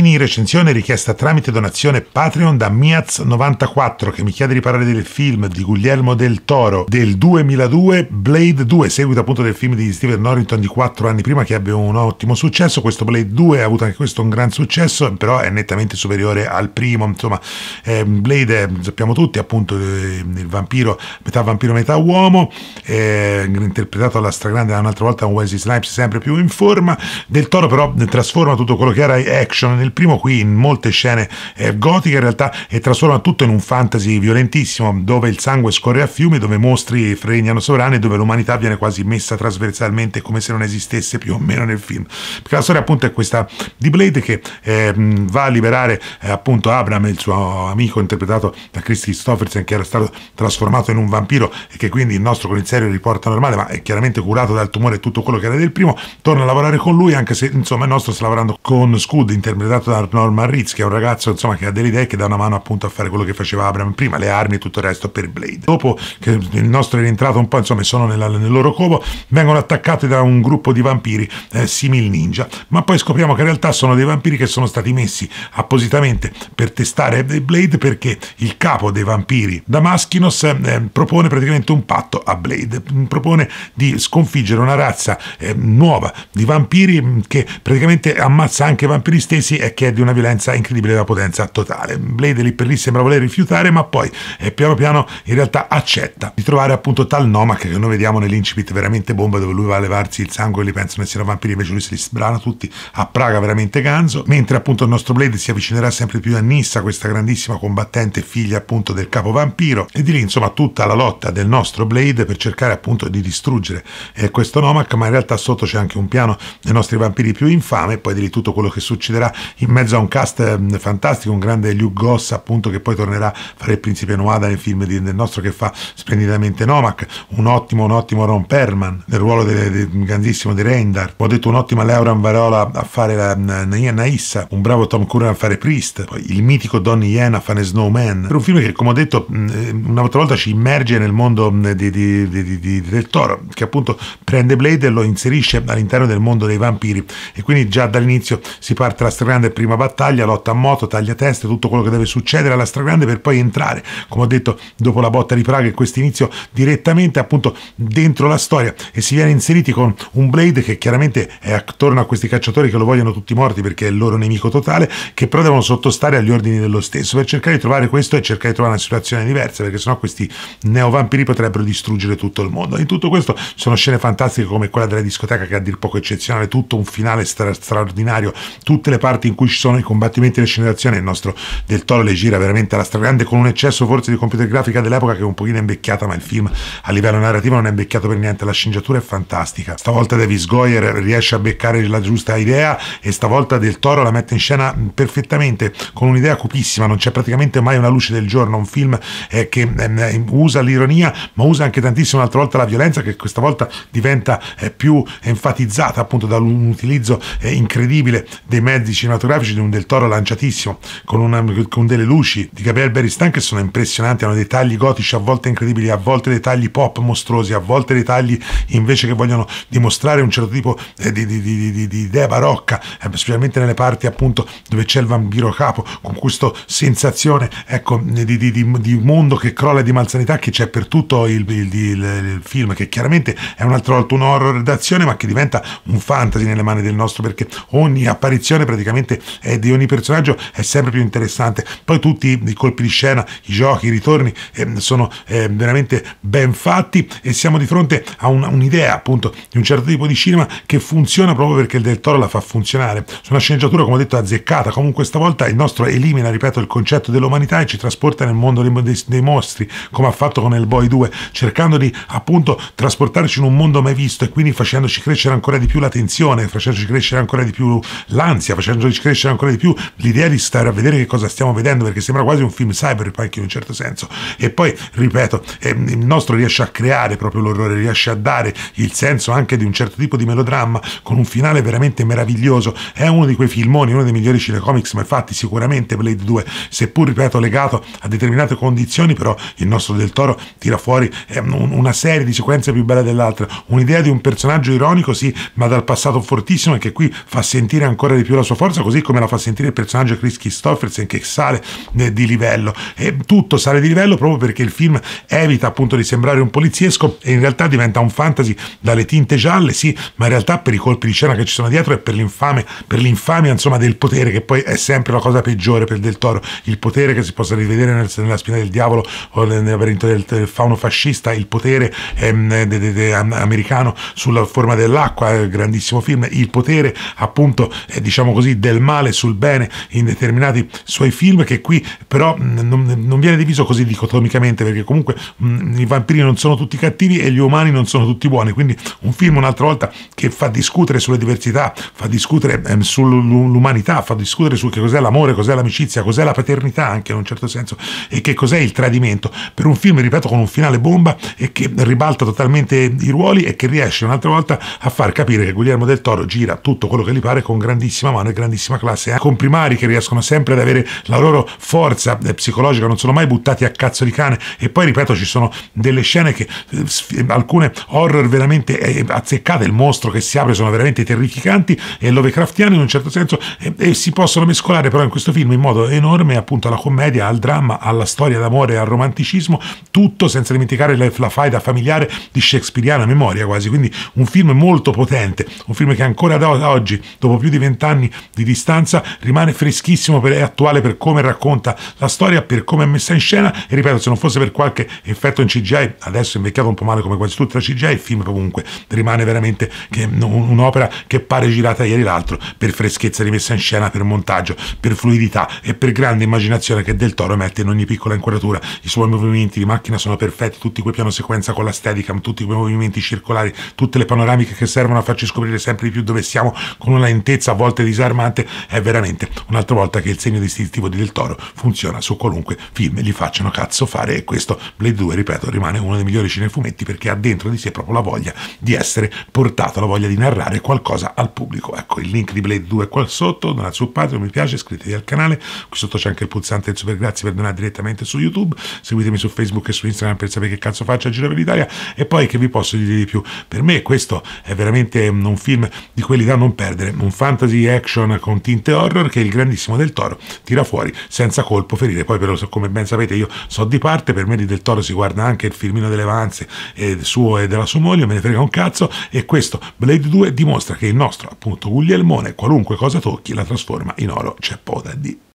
Mini recensione richiesta tramite donazione Patreon da Miaz94 che mi chiede di parlare del film di Guglielmo del Toro del 2002 Blade 2, seguito appunto del film di Steven Norrington di 4 anni prima che abbia un ottimo successo. Questo Blade 2 ha avuto anche questo un gran successo, però è nettamente superiore al primo. Insomma, eh, Blade è, sappiamo tutti, appunto eh, il vampiro, metà vampiro, metà uomo, eh, interpretato alla stragrande un'altra volta da un Wesley Snipes sempre più in forma. Del Toro però trasforma tutto quello che era action nel del primo qui in molte scene eh, gotiche in realtà e trasforma tutto in un fantasy violentissimo dove il sangue scorre a fiumi, dove mostri fregnano sovrani, dove l'umanità viene quasi messa trasversalmente come se non esistesse più o meno nel film. Perché la storia appunto è questa di Blade che eh, va a liberare eh, appunto Abram, il suo amico interpretato da Chris Christoffersen che era stato trasformato in un vampiro e che quindi il nostro conizzero riporta normale ma è chiaramente curato dal tumore e tutto quello che era del primo, torna a lavorare con lui anche se insomma il nostro sta lavorando con Scud interpretato interpretato da Norman Ritz, che è un ragazzo insomma, che ha delle idee che dà una mano appunto a fare quello che faceva Abram prima, le armi e tutto il resto per Blade. Dopo che il nostro è rientrato un po', insomma, sono nella, nel loro covo, vengono attaccati da un gruppo di vampiri eh, simili ninja, ma poi scopriamo che in realtà sono dei vampiri che sono stati messi appositamente per testare Blade perché il capo dei vampiri Damaskinos eh, propone praticamente un patto a Blade, propone di sconfiggere una razza eh, nuova di vampiri che praticamente ammazza anche i vampiri stessi è che è di una violenza incredibile da potenza totale. Blade lì per lì sembra voler rifiutare, ma poi eh, piano piano in realtà accetta di trovare appunto tal Nomak che noi vediamo nell'incipit veramente bomba dove lui va a levarsi il sangue e li pensano che siano vampiri, invece lui se li sbrana tutti a Praga veramente ganzo, mentre appunto il nostro Blade si avvicinerà sempre più a Nissa, questa grandissima combattente figlia appunto del capo vampiro e di lì insomma tutta la lotta del nostro Blade per cercare appunto di distruggere eh, questo Nomak, ma in realtà sotto c'è anche un piano dei nostri vampiri più infame e poi di lì tutto quello che succederà in mezzo a un cast ehm, fantastico, un grande Luke Goss appunto che poi tornerà a fare il principe Noada nel film di, del nostro che fa splendidamente Nomak, un ottimo, un ottimo Ron Perman nel ruolo del, grandissimo di Rendar, ho detto un'ottima Lauren Varola a fare la Naissa, un bravo Tom Curran a fare Priest, poi il mitico Donny Yen a fare Snowman, per un film che come ho detto eh, un'altra volta ci immerge nel mondo di, di, di, del Toro, che appunto prende Blade e lo inserisce all'interno del mondo dei vampiri e quindi già dall'inizio si parte la strada stragrande, prima battaglia, lotta a moto, taglia teste, tutto quello che deve succedere alla stragrande per poi entrare, come ho detto, dopo la botta di Praga e questo inizio direttamente appunto dentro la storia e si viene inseriti con un Blade che chiaramente è attorno a questi cacciatori che lo vogliono tutti morti perché è il loro nemico totale, che però devono sottostare agli ordini dello stesso per cercare di trovare questo e cercare di trovare una situazione diversa perché sennò questi neovampiri potrebbero distruggere tutto il mondo. In tutto questo sono scene fantastiche come quella della discoteca che è a dir poco eccezionale, tutto un finale stra straordinario, tutte le parti in cui ci sono i combattimenti e le sceneggiazioni, il nostro Del Toro le gira veramente alla stragrande con un eccesso forse di computer grafica dell'epoca che è un pochino invecchiata, ma il film a livello narrativo non è invecchiato per niente, la sceneggiatura è fantastica. Stavolta Davis Goyer riesce a beccare la giusta idea e stavolta Del Toro la mette in scena perfettamente con un'idea cupissima, non c'è praticamente mai una luce del giorno, un film eh, che ehm, eh, usa l'ironia, ma usa anche tantissimo un'altra volta la violenza che questa volta diventa eh, più enfatizzata appunto da un utilizzo eh, incredibile dei mezzi cinematografici cinematografici di un del Toro lanciatissimo, con, una, con delle luci di Gabriel Beristan che sono impressionanti, hanno dei tagli gotici a volte incredibili, a volte dei tagli pop mostruosi, a volte dei tagli invece che vogliono dimostrare un certo tipo eh, di, di, di, di, idea barocca, eh, specialmente nelle parti appunto dove c'è il vampiro capo, con questa sensazione ecco, di, mondo che crolla e di malsanità che c'è per tutto il, il, il, il, film, che chiaramente è un altro un horror d'azione ma che diventa un fantasy nelle mani del nostro perché ogni apparizione praticamente veramente eh, di ogni personaggio è sempre più interessante. Poi tutti i colpi di scena, i giochi, i ritorni eh, sono eh, veramente ben fatti e siamo di fronte a un'idea appunto di un certo tipo di cinema che funziona proprio perché il Del Toro la fa funzionare. Su una sceneggiatura, come ho detto, azzeccata, comunque stavolta il nostro elimina, ripeto, il concetto dell'umanità e ci trasporta nel mondo dei, dei, dei mostri, come ha fatto con El Boy 2, cercando di appunto trasportarci in un mondo mai visto e quindi facendoci crescere ancora di più la tensione, facendoci crescere ancora di più l'ansia, facendoci farci crescere ancora di più l'idea di stare a vedere che cosa stiamo vedendo, perché sembra quasi un film cyberpunk in un certo senso. E poi, ripeto, ehm, il nostro riesce a creare proprio l'orrore, riesce a dare il senso anche di un certo tipo di melodramma con un finale veramente meraviglioso. È uno di quei filmoni, uno dei migliori cinecomics mai fatti, sicuramente Blade 2, seppur, ripeto, legato a determinate condizioni, però il nostro del Toro tira fuori ehm, una serie di sequenze più belle dell'altra, un'idea di un personaggio ironico, sì, ma dal passato fortissimo e che qui fa sentire ancora di più la sua forza, così come la fa sentire il personaggio Chris Christofferson che sale eh, di livello e tutto sale di livello proprio perché il film evita appunto di sembrare un poliziesco e in realtà diventa un fantasy dalle tinte gialle sì ma in realtà per i colpi di scena che ci sono dietro e per l'infame per l'infamia insomma del potere che poi è sempre la cosa peggiore per Del Toro il potere che si possa rivedere nel, nella spina del diavolo o nel, labirinto del, del, fauno fascista il potere ehm, de, de, de, americano sulla forma dell'acqua eh, grandissimo film il potere appunto eh, diciamo così del del male sul bene in determinati suoi film, che qui però non, non viene diviso così dicotomicamente, perché comunque mh, i vampiri non sono tutti cattivi e gli umani non sono tutti buoni. Quindi un film un'altra volta che fa discutere sulle diversità, fa discutere ehm, sull'umanità, fa discutere su che cos'è l'amore, cos'è l'amicizia, cos'è la paternità anche in un certo senso e che cos'è il tradimento. Per un film, ripeto, con un finale bomba e che ribalta totalmente i ruoli e che riesce un'altra volta a far capire che Guillermo del Toro gira tutto quello che gli pare con grandissima mano e grandissima grandissima classe, eh? con primari che riescono sempre ad avere la loro forza eh, psicologica, non sono mai buttati a cazzo di cane. E poi, ripeto, ci sono delle scene che eh, alcune horror veramente eh, eh, azzeccate, il mostro che si apre sono veramente terrificanti e lovecraftiani in un certo senso e, e, si possono mescolare però in questo film in modo enorme appunto alla commedia, al dramma, alla storia d'amore, al romanticismo, tutto senza dimenticare la, la faida familiare di shakespeariana memoria quasi, quindi un film molto potente, un film che ancora da oggi, dopo più di vent'anni di distanza rimane freschissimo e attuale per come racconta la storia, per come è messa in scena e ripeto se non fosse per qualche effetto in CGI, adesso è invecchiato un po' male come quasi tutta la CGI, il film comunque rimane veramente che, un'opera che pare girata ieri l'altro per freschezza di messa in scena, per montaggio, per fluidità e per grande immaginazione che Del Toro mette in ogni piccola inquadratura. I suoi movimenti di macchina sono perfetti, tutti quei piano sequenza con la Steadicam, tutti quei movimenti circolari, tutte le panoramiche che servono a farci scoprire sempre di più dove siamo con una lentezza a volte disarmante importante è veramente un'altra volta che il segno distintivo di Del Toro funziona su qualunque film gli facciano cazzo fare e questo Blade 2 ripeto rimane uno dei migliori cinefumetti perché ha dentro di sé proprio la voglia di essere portato la voglia di narrare qualcosa al pubblico ecco il link di Blade 2 è qua sotto donate su Patreon mi piace iscrivetevi al canale qui sotto c'è anche il pulsante del super grazie per donare direttamente su YouTube seguitemi su Facebook e su Instagram per sapere che cazzo faccio a giro per l'Italia e poi che vi posso dire di più per me questo è veramente mm, un film di quelli da non perdere un fantasy action con con tinte horror che il grandissimo Del Toro tira fuori senza colpo ferire. Poi però come ben sapete io so di parte, per me di Del Toro si guarda anche il filmino delle Vanze eh, suo e della sua moglie, me ne frega un cazzo e questo Blade 2 dimostra che il nostro appunto Guglielmone qualunque cosa tocchi la trasforma in oro, c'è poda di.